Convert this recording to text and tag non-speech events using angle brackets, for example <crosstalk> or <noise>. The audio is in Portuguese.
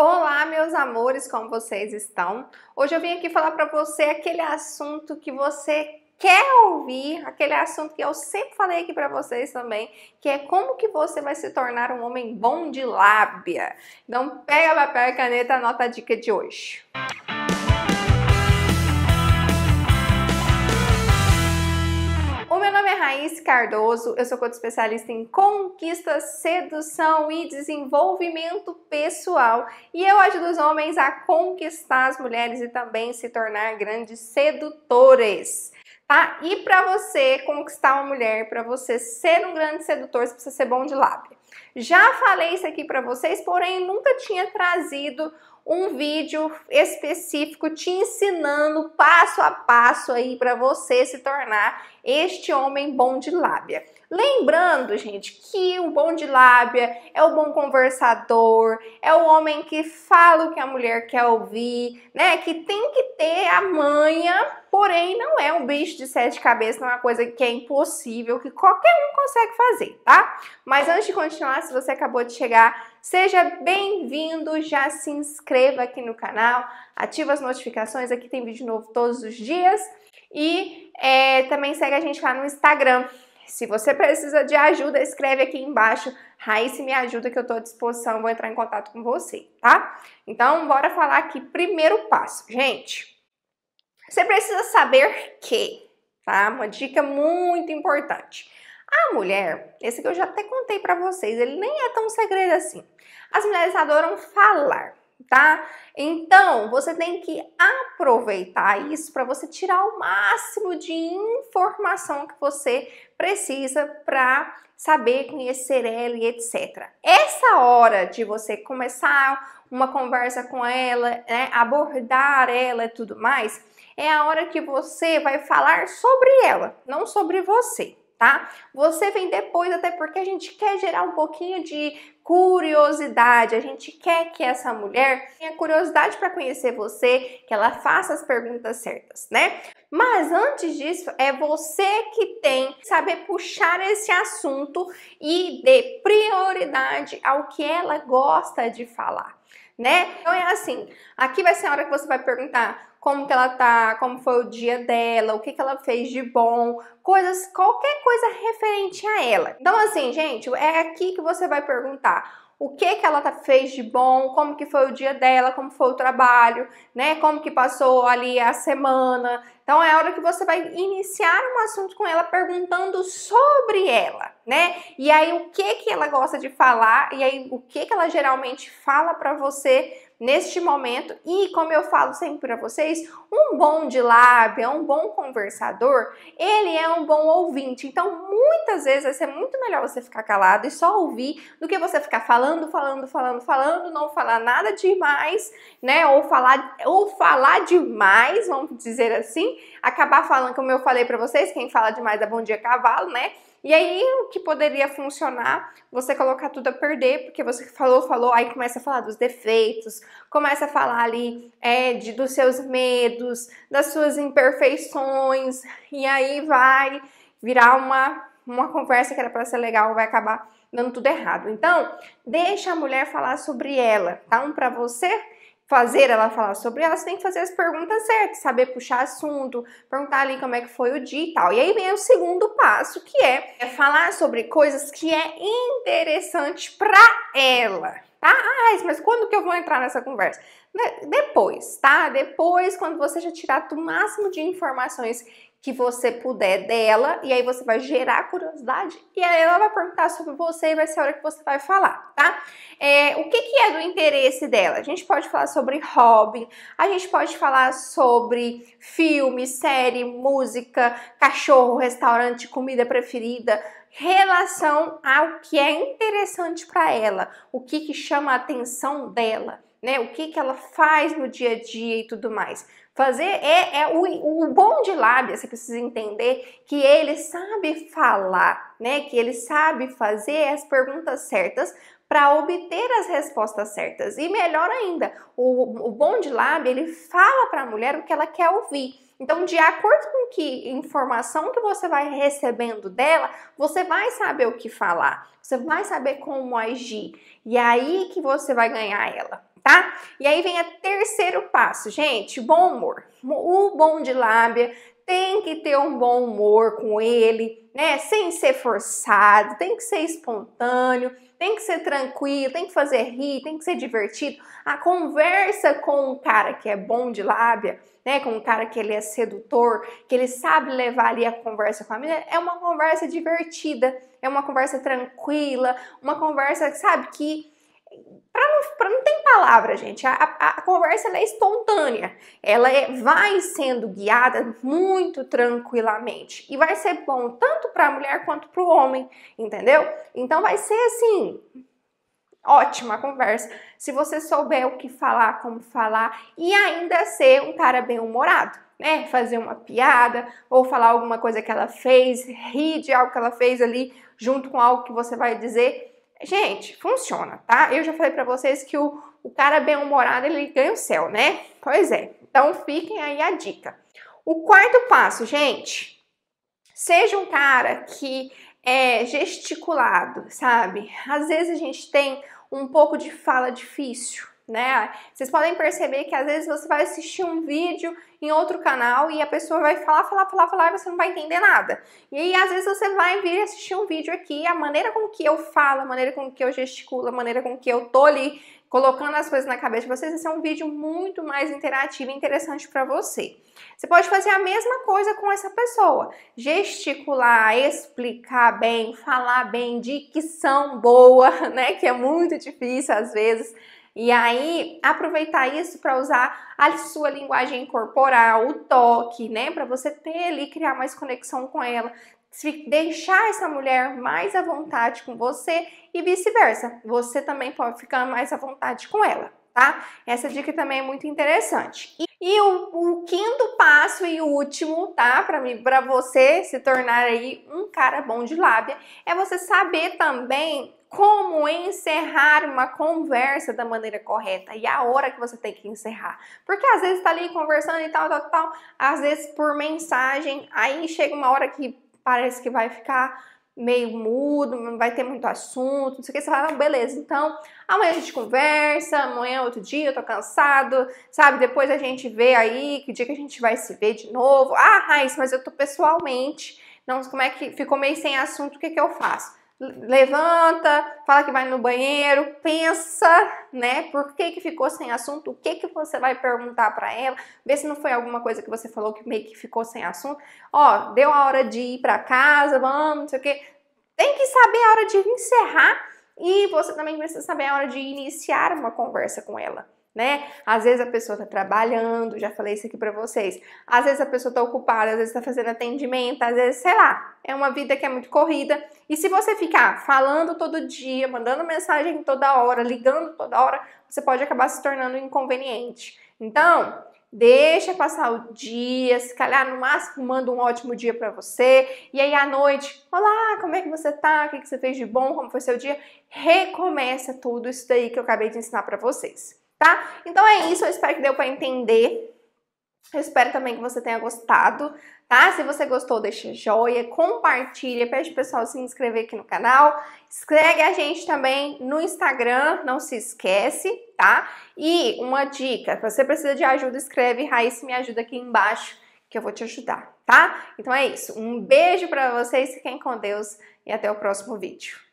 Olá, meus amores, como vocês estão? Hoje eu vim aqui falar para você aquele assunto que você quer ouvir, aquele assunto que eu sempre falei aqui para vocês também, que é como que você vai se tornar um homem bom de lábia. Então pega papel e caneta, anota a dica de hoje. Música nome é Raiz Cardoso, eu sou coach especialista em conquista, sedução e desenvolvimento pessoal. E eu ajudo os homens a conquistar as mulheres e também se tornar grandes sedutores. Tá? E para você conquistar uma mulher, para você ser um grande sedutor, você precisa ser bom de lábio. Já falei isso aqui para vocês, porém nunca tinha trazido um vídeo específico te ensinando passo a passo aí para você se tornar este homem bom de lábia. Lembrando, gente, que o bom de lábia é o bom conversador, é o homem que fala o que a mulher quer ouvir, né? Que tem que ter a manha, porém não é um bicho de sete cabeças, não é uma coisa que é impossível, que qualquer um consegue fazer, tá? Mas antes de continuar, se você acabou de chegar, seja bem-vindo, já se inscreva aqui no canal, ativa as notificações, aqui tem vídeo novo todos os dias e é, também segue a gente lá no Instagram se você precisa de ajuda, escreve aqui embaixo. Raíssa me ajuda que eu estou à disposição, vou entrar em contato com você, tá? Então, bora falar aqui primeiro passo. Gente, você precisa saber que, tá? Uma dica muito importante. A mulher, esse que eu já até contei para vocês, ele nem é tão segredo assim. As mulheres adoram falar tá? Então, você tem que aproveitar isso para você tirar o máximo de informação que você precisa para saber conhecer ela e etc. Essa hora de você começar uma conversa com ela, né, abordar ela e tudo mais, é a hora que você vai falar sobre ela, não sobre você tá? Você vem depois, até porque a gente quer gerar um pouquinho de curiosidade. A gente quer que essa mulher tenha curiosidade para conhecer você, que ela faça as perguntas certas, né? Mas antes disso, é você que tem que saber puxar esse assunto e dê prioridade ao que ela gosta de falar. Né? Então é assim, aqui vai ser a hora que você vai perguntar como que ela tá, como foi o dia dela, o que que ela fez de bom, coisas, qualquer coisa referente a ela. Então assim, gente, é aqui que você vai perguntar o que que ela tá, fez de bom, como que foi o dia dela, como foi o trabalho, né, como que passou ali a semana. Então é a hora que você vai iniciar um assunto com ela perguntando sobre ela, né? E aí o que que ela gosta de falar e aí o que que ela geralmente fala para você neste momento. E como eu falo sempre para vocês, um bom de lábia, é um bom conversador, ele é um bom ouvinte. Então, muitas vezes vai é ser muito melhor você ficar calado e só ouvir do que você ficar falando, falando, falando, falando, não falar nada demais, né? Ou falar ou falar demais, vamos dizer assim, acabar falando, como eu falei para vocês, quem fala demais é bom dia cavalo, né? E aí o que poderia funcionar, você colocar tudo a perder, porque você falou, falou, aí começa a falar dos defeitos, começa a falar ali é, de, dos seus medos, das suas imperfeições, e aí vai virar uma, uma conversa que era para ser legal, vai acabar dando tudo errado. Então, deixa a mulher falar sobre ela, tá? Um para você fazer ela falar sobre ela, você tem que fazer as perguntas certas, saber puxar assunto, perguntar ali como é que foi o dia e tal. E aí vem o segundo passo, que é, é falar sobre coisas que é interessante para ela tá? Ah, mas quando que eu vou entrar nessa conversa? Depois, tá? Depois, quando você já tirar o máximo de informações que você puder dela, e aí você vai gerar curiosidade, e aí ela vai perguntar sobre você e vai ser a hora que você vai falar, tá? É, o que, que é do interesse dela? A gente pode falar sobre hobby, a gente pode falar sobre filme, série, música, cachorro, restaurante, comida preferida, relação ao que é interessante para ela, o que, que chama a atenção dela. Né, o que, que ela faz no dia a dia e tudo mais. Fazer é, é o, o, bom de lábia, você precisa entender que ele sabe falar, né? Que ele sabe fazer as perguntas certas para obter as respostas certas. E melhor ainda, o, o bom de lábio, ele fala para a mulher o que ela quer ouvir. Então, de acordo com que informação que você vai recebendo dela, você vai saber o que falar, você vai saber como agir. E aí que você vai ganhar ela tá? E aí vem o terceiro passo, gente, bom humor. O bom de lábia tem que ter um bom humor com ele, né? Sem ser forçado, tem que ser espontâneo, tem que ser tranquilo, tem que fazer rir, tem que ser divertido. A conversa com um cara que é bom de lábia, né? Com um cara que ele é sedutor, que ele sabe levar ali a conversa com a menina, é uma conversa divertida, é uma conversa tranquila, uma conversa, sabe, que não, não tem palavra, gente. A, a, a conversa é espontânea. Ela é, vai sendo guiada muito tranquilamente. E vai ser bom tanto para a mulher quanto para o homem, entendeu? Então vai ser assim. Ótima conversa. Se você souber o que falar, como falar e ainda ser um cara bem-humorado, né? Fazer uma piada ou falar alguma coisa que ela fez, rir de algo que ela fez ali junto com algo que você vai dizer Gente, funciona, tá? Eu já falei para vocês que o, o cara bem-humorado, ele ganha o céu, né? Pois é. Então, fiquem aí a dica. O quarto passo, gente, seja um cara que é gesticulado, sabe? Às vezes a gente tem um pouco de fala difícil, né? Vocês podem perceber que às vezes você vai assistir um vídeo em outro canal e a pessoa vai falar, falar, falar, falar e você não vai entender nada. E aí, às vezes, você vai vir assistir um vídeo aqui, a maneira com que eu falo, a maneira com que eu gesticulo, a maneira com que eu tô ali colocando as coisas na cabeça de vocês, esse é um vídeo muito mais interativo e interessante para você. Você pode fazer a mesma coisa com essa pessoa, gesticular, explicar bem, falar bem, dicção boa, <laughs> né, que é muito difícil às vezes e aí, aproveitar isso para usar a sua linguagem corporal, o toque, né? Para você ter ali, criar mais conexão com ela, deixar essa mulher mais à vontade com você e vice-versa. Você também pode ficar mais à vontade com ela, tá? Essa dica também é muito interessante. E, e o, o, quinto passo e último, tá? Para mim, para você se tornar aí um cara bom de lábia, é você saber também como encerrar uma conversa da maneira correta e a hora que você tem que encerrar. Porque às vezes tá ali conversando e tal, tal, tal, às vezes por mensagem, aí chega uma hora que parece que vai ficar meio mudo, não vai ter muito assunto, não sei o que, você fala, não, beleza, então amanhã a gente conversa, amanhã é outro dia, eu tô cansado, sabe? Depois a gente vê aí que dia que a gente vai se ver de novo. Ah, Raíssa, mas eu tô pessoalmente, não, como é que ficou meio sem assunto, o que que eu faço? levanta, fala que vai no banheiro, pensa, né? Por que que ficou sem assunto? O que que você vai perguntar para ela? Vê se não foi alguma coisa que você falou que meio que ficou sem assunto. Ó, deu a hora de ir para casa, vamos, não sei o quê. Tem que saber a hora de encerrar e você também precisa saber a hora de iniciar uma conversa com ela né? Às vezes a pessoa está trabalhando, já falei isso aqui para vocês. Às vezes a pessoa está ocupada, às vezes está fazendo atendimento, às vezes, sei lá, é uma vida que é muito corrida. E se você ficar falando todo dia, mandando mensagem toda hora, ligando toda hora, você pode acabar se tornando inconveniente. Então, deixa passar o dia, se calhar no máximo manda um ótimo dia para você, e aí à noite, olá, como é que você tá? O que, que você fez de bom? Como foi seu dia? Recomeça tudo isso daí que eu acabei de ensinar para vocês tá? Então é isso, eu espero que deu para entender. Eu espero também que você tenha gostado, tá? Se você gostou, deixa joia, compartilha, pede o pessoal se inscrever aqui no canal. Escreve a gente também no Instagram, não se esquece, tá? E uma dica, se você precisa de ajuda, escreve Raíssa me ajuda aqui embaixo que eu vou te ajudar, tá? Então é isso. Um beijo para vocês, fiquem com Deus e até o próximo vídeo.